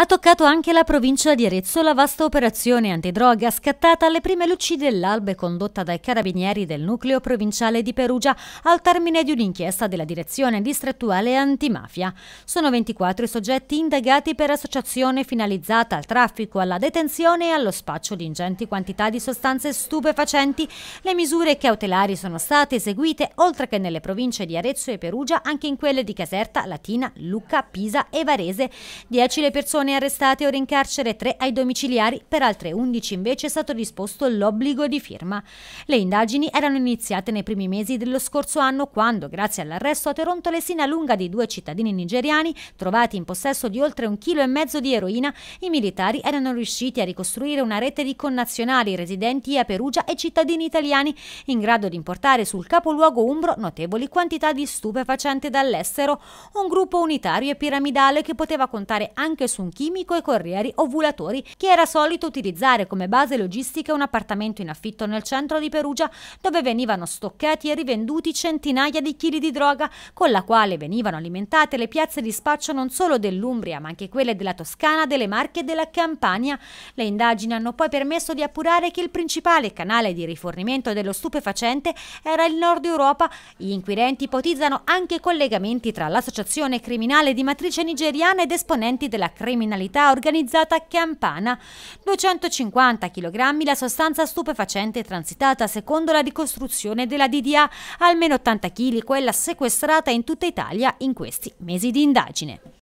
Ha toccato anche la provincia di Arezzo la vasta operazione antidroga scattata alle prime luci dell'alba e condotta dai carabinieri del nucleo provinciale di Perugia al termine di un'inchiesta della direzione distrettuale antimafia. Sono 24 i soggetti indagati per associazione finalizzata al traffico, alla detenzione e allo spaccio di ingenti quantità di sostanze stupefacenti. Le misure cautelari sono state eseguite oltre che nelle province di Arezzo e Perugia anche in quelle di Caserta, Latina, Lucca, Pisa e Varese. 10 le persone persone arrestate o in carcere, 3 ai domiciliari, per altre 11 invece è stato disposto l'obbligo di firma. Le indagini erano iniziate nei primi mesi dello scorso anno quando, grazie all'arresto a Toronto lesina lunga di due cittadini nigeriani trovati in possesso di oltre un chilo e mezzo di eroina, i militari erano riusciti a ricostruire una rete di connazionali residenti a Perugia e cittadini italiani in grado di importare sul capoluogo umbro notevoli quantità di stupefacente dall'estero, un gruppo unitario e piramidale che poteva contare anche su un chimico e corrieri ovulatori che era solito utilizzare come base logistica un appartamento in affitto nel centro di Perugia dove venivano stoccati e rivenduti centinaia di chili di droga con la quale venivano alimentate le piazze di spaccio non solo dell'Umbria ma anche quelle della Toscana, delle Marche e della Campania. Le indagini hanno poi permesso di appurare che il principale canale di rifornimento dello stupefacente era il nord Europa. Gli inquirenti ipotizzano anche collegamenti tra l'associazione criminale di matrice nigeriana ed esponenti della crema criminalità organizzata campana. 250 kg la sostanza stupefacente transitata secondo la ricostruzione della DDA, almeno 80 kg quella sequestrata in tutta Italia in questi mesi di indagine.